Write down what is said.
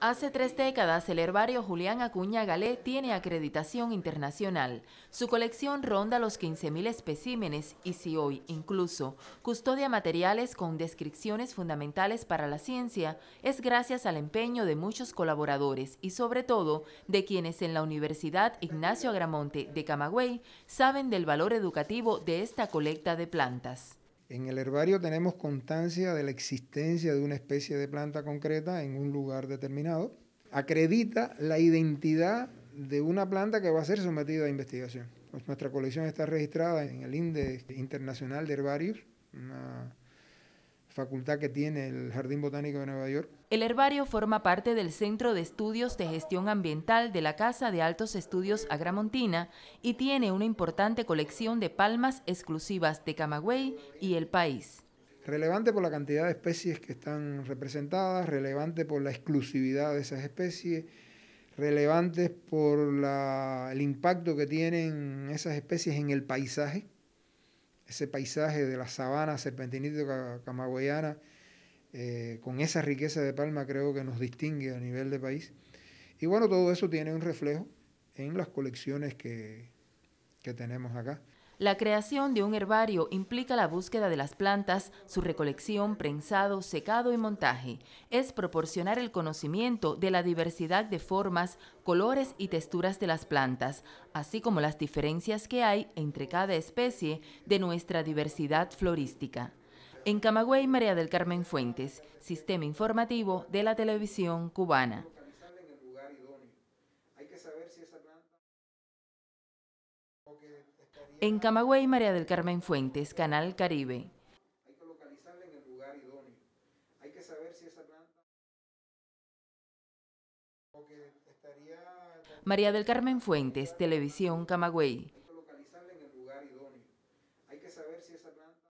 Hace tres décadas, el herbario Julián Acuña Galé tiene acreditación internacional. Su colección ronda los 15.000 especímenes y si hoy, incluso, custodia materiales con descripciones fundamentales para la ciencia, es gracias al empeño de muchos colaboradores y sobre todo de quienes en la Universidad Ignacio Agramonte de Camagüey saben del valor educativo de esta colecta de plantas. En el herbario tenemos constancia de la existencia de una especie de planta concreta en un lugar determinado. Acredita la identidad de una planta que va a ser sometida a investigación. nuestra colección está registrada en el Índice Internacional de Herbarios, una facultad que tiene el Jardín Botánico de Nueva York. El herbario forma parte del Centro de Estudios de Gestión Ambiental de la Casa de Altos Estudios Agramontina y tiene una importante colección de palmas exclusivas de Camagüey y el país. Relevante por la cantidad de especies que están representadas, relevante por la exclusividad de esas especies, relevantes por el impacto que tienen esas especies en el paisaje ese paisaje de la sabana serpentinita camagüeyana, eh, con esa riqueza de palma creo que nos distingue a nivel de país. Y bueno, todo eso tiene un reflejo en las colecciones que, que tenemos acá. La creación de un herbario implica la búsqueda de las plantas, su recolección, prensado, secado y montaje. Es proporcionar el conocimiento de la diversidad de formas, colores y texturas de las plantas, así como las diferencias que hay entre cada especie de nuestra diversidad florística. En Camagüey, María del Carmen Fuentes, Sistema Informativo de la Televisión Cubana. En Camagüey, María del Carmen Fuentes, Canal Caribe. María del Carmen Fuentes, Televisión Camagüey.